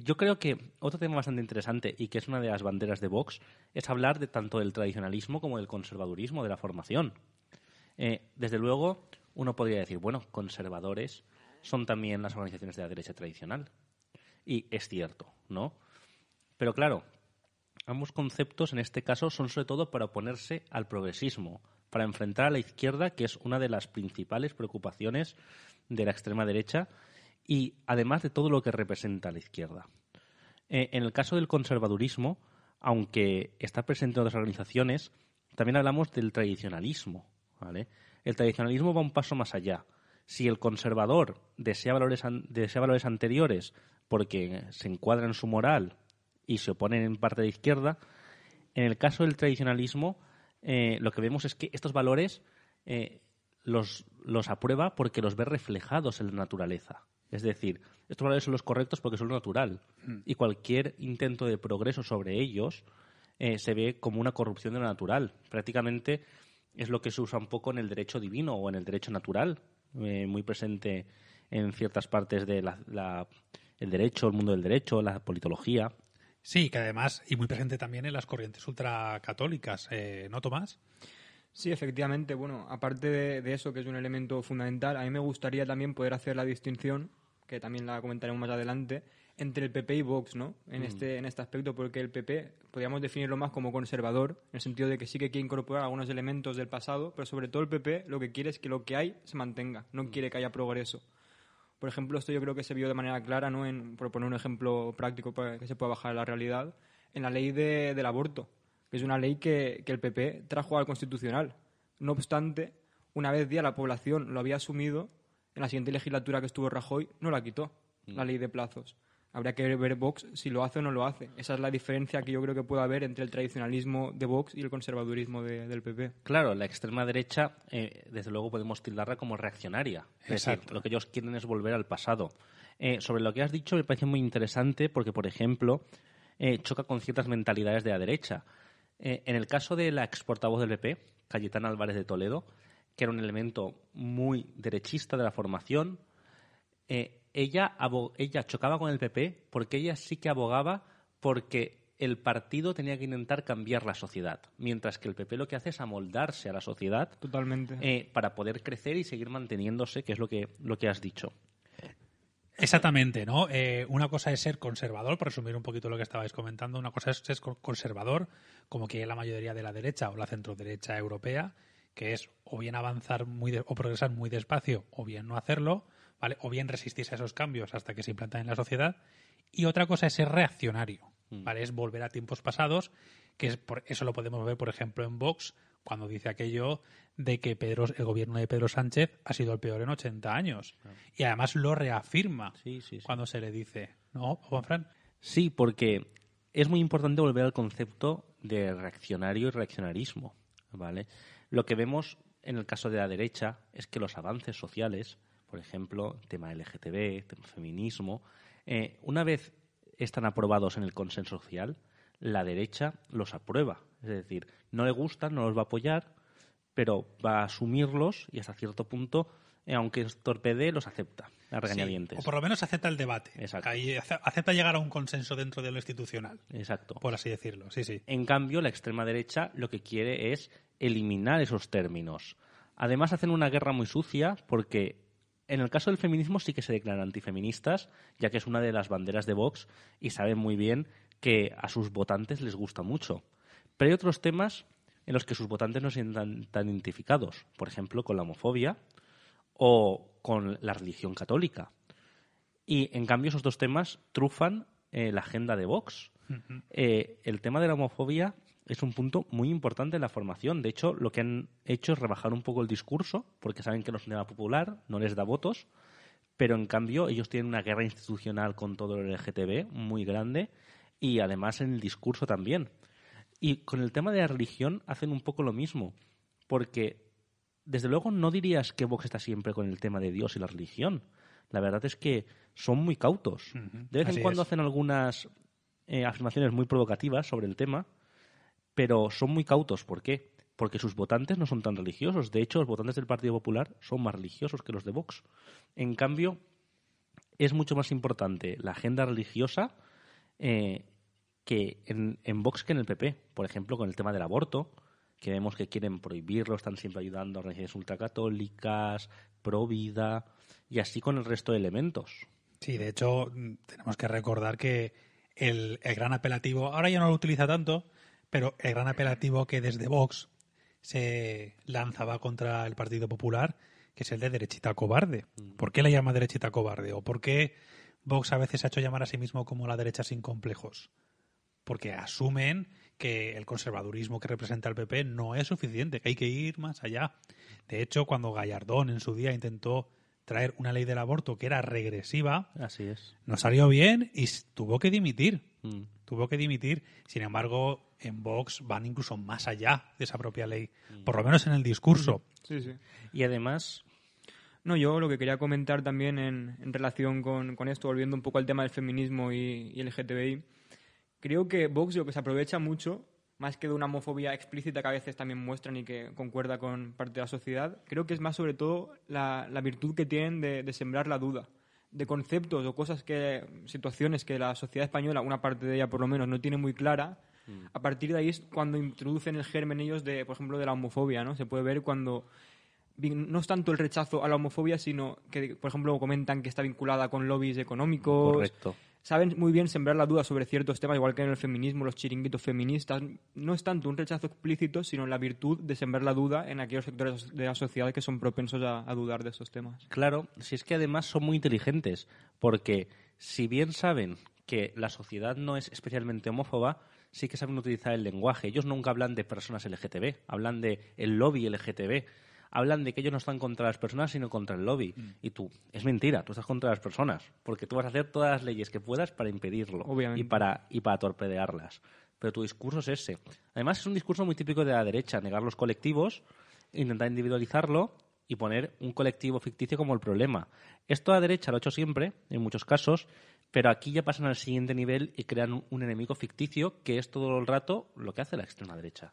Yo creo que otro tema bastante interesante y que es una de las banderas de Vox es hablar de tanto del tradicionalismo como del conservadurismo de la formación. Eh, desde luego, uno podría decir, bueno, conservadores son también las organizaciones de la derecha tradicional. Y es cierto, ¿no? Pero claro, ambos conceptos en este caso son sobre todo para oponerse al progresismo, para enfrentar a la izquierda, que es una de las principales preocupaciones de la extrema derecha y además de todo lo que representa la izquierda. Eh, en el caso del conservadurismo, aunque está presente en otras organizaciones, también hablamos del tradicionalismo. El tradicionalismo va un paso más allá. Si el conservador desea valores, valores anteriores porque se encuadra en su moral y se opone en parte de izquierda, en el caso del tradicionalismo eh, lo que vemos es que estos valores eh, los aprueba porque los ve reflejados en la naturaleza. Es decir, estos valores son los correctos porque son lo natural. Hmm. Y cualquier intento de progreso sobre ellos eh, se ve como una corrupción de lo natural. Prácticamente es lo que se usa un poco en el derecho divino o en el derecho natural, eh, muy presente en ciertas partes del el derecho, el mundo del derecho, la politología. Sí, que además, y muy presente también en las corrientes ultracatólicas, eh, ¿no, Tomás? Sí, efectivamente. Bueno, aparte de, de, eso, que es un elemento fundamental, a mí me gustaría también poder hacer la distinción que también la comentaremos más adelante, entre el PP y Vox, ¿no? En, mm. este, en este aspecto, porque el PP podríamos definirlo más como conservador, en el sentido de que sí que quiere incorporar algunos elementos del pasado, pero sobre todo el PP lo que quiere es que lo que hay se mantenga, no mm. quiere que haya progreso. Por ejemplo, esto yo creo que se vio de manera clara, ¿no? En, por poner un ejemplo práctico para que se pueda bajar a la realidad, en la ley de, del aborto, que es una ley que, que el PP trajo al Constitucional. No obstante, una vez día la población lo había asumido, en la siguiente legislatura que estuvo Rajoy no la quitó, la ley de plazos. Habría que ver Vox si lo hace o no lo hace. Esa es la diferencia que yo creo que puede haber entre el tradicionalismo de Vox y el conservadurismo del PP. Claro, la extrema derecha, eh, desde luego, podemos tildarla como reaccionaria. Es decir, lo que ellos quieren es volver al pasado. Eh, sobre lo que has dicho me parece muy interesante porque, por ejemplo, eh, choca con ciertas mentalidades de la derecha. en el caso de la exportavoz del PP, Cayetana Álvarez de Toledo, que era un elemento muy derechista de la formación, eh, ella, ella chocaba con el PP porque ella sí que abogaba porque el partido tenía que intentar cambiar la sociedad, mientras que el PP lo que hace es amoldarse a la sociedad Totalmente. Eh, para poder crecer y seguir manteniéndose, que es lo que, lo que has dicho. Exactamente, ¿no? Eh, una cosa es ser conservador, por resumir un poquito lo que estabais comentando, una cosa es ser conservador, como que la mayoría de la derecha o la centroderecha europea, que es o bien avanzar muy o progresar muy despacio o bien no hacerlo, ¿vale? O bien resistirse a esos cambios hasta que se implantan en la sociedad. Y otra cosa es ser reaccionario, mm. ¿vale? Es volver a tiempos pasados, que es por, eso lo podemos ver, por ejemplo, en Vox, cuando dice aquello de que Pedro, el gobierno de Pedro Sánchez ha sido el peor en 80 años. Y además lo reafirma cuando se le dice, ¿no, Juanfran? Sí, porque es muy importante volver al concepto de reaccionario y reaccionarismo, ¿vale? Lo que vemos en el caso de la derecha es que los avances sociales, por ejemplo, tema LGTB, tema feminismo, eh, una vez están aprobados en el consenso social, la derecha los aprueba. Es decir, no le gustan, no los va a apoyar, pero va a asumirlos y hasta cierto punto, eh, aunque torpede, los acepta o por lo menos acepta el debate. Exacto. acepta llegar a un consenso dentro de lo institucional. Exacto. Por así decirlo, sí, sí. En cambio, la extrema derecha lo que quiere es eliminar esos términos. Además, hacen una guerra muy sucia porque en el caso del feminismo sí que se declaran antifeministas, ya que es una de las banderas de Vox y saben muy bien que a sus votantes les gusta mucho. Pero hay otros temas en los que sus votantes no se sientan tan identificados, por ejemplo, con la homofobia o con la religión católica. Y en cambio esos dos temas trufan eh, la agenda de Vox. Eh, el tema de la homofobia es un punto muy importante en la formación. De hecho, lo que han hecho es rebajar un poco el discurso, porque saben que no es un tema popular, no les da votos, pero en cambio ellos tienen una guerra institucional con todo el LGTB muy grande y además en el discurso también. Y con el tema de la religión hacen un poco lo mismo, porque desde luego no dirías que Vox está siempre con el tema de Dios y la religión. La verdad es que son muy cautos. De vez en cuando hacen algunas eh, afirmaciones muy provocativas sobre el tema, pero son muy cautos. ¿Por qué? Porque sus votantes no son tan religiosos. De hecho, los votantes del Partido Popular son más religiosos que los de Vox. En cambio, es mucho más importante la agenda religiosa eh, que en, en, Vox que en el PP. Por ejemplo, con el tema del aborto, que vemos que quieren prohibirlo, están siempre ayudando a organizaciones ultracatólicas, pro vida, y así con el resto de elementos. Sí, de hecho, mm, tenemos que recordar que el gran apelativo, ahora ya no lo utiliza tanto, pero el gran apelativo que desde Vox se lanzaba contra el Partido Popular, que es el de derechita cobarde. Mm. ¿Por qué la llama derechita cobarde? ¿O por qué Vox a veces ha hecho llamar a sí mismo como la derecha sin complejos? Porque asumen que el conservadurismo que representa el PP no es suficiente, que hay que ir más allá. De hecho, cuando Gallardón en su día intentó traer una ley del aborto que era regresiva. Así es. No salió bien y tuvo que dimitir. Mm. Tuvo que dimitir. Sin embargo, en Vox van incluso más allá de esa propia ley, mm. por lo menos en el discurso. Mm. Sí, sí. Y además. No, yo lo que quería comentar también en, relación con, esto, volviendo un poco al tema del feminismo y, el LGTBI, creo que Vox lo que se aprovecha mucho más que de una homofobia explícita que a veces también muestran y que concuerda con parte de la sociedad, creo que es más sobre todo la, virtud que tienen de, sembrar la duda, de conceptos o cosas que, situaciones que la sociedad española, una parte de ella por lo menos, no tiene muy clara. Mm. A partir de ahí es cuando introducen el germen ellos de, por ejemplo, de la homofobia, ¿no? Se puede ver cuando no es tanto el rechazo a la homofobia, sino que, por ejemplo, comentan que está vinculada con lobbies económicos. Correcto saben muy bien sembrar la duda sobre ciertos temas, igual que en el feminismo, los chiringuitos feministas. No es tanto un rechazo explícito, sino la virtud de sembrar la duda en aquellos sectores de la sociedad que son propensos a, dudar de esos temas. Claro, si es que además son muy inteligentes, porque si bien saben que la sociedad no es especialmente homófoba, sí que saben utilizar el lenguaje. Ellos nunca hablan de personas LGTB, hablan de el lobby LGTB hablan de que ellos no están contra las personas, sino contra el lobby. Mm. Y tú, es mentira, tú estás contra las personas, porque tú vas a hacer todas las leyes que puedas para impedirlo y para, y para torpedearlas. Pero tu discurso es ese. Además, es un discurso muy típico de la derecha, negar los colectivos, intentar individualizarlo y poner un colectivo ficticio como el problema. Esto a la derecha lo ha hecho siempre, en muchos casos, pero aquí ya pasan al siguiente nivel y crean un enemigo ficticio que es todo el rato lo que hace la extrema derecha.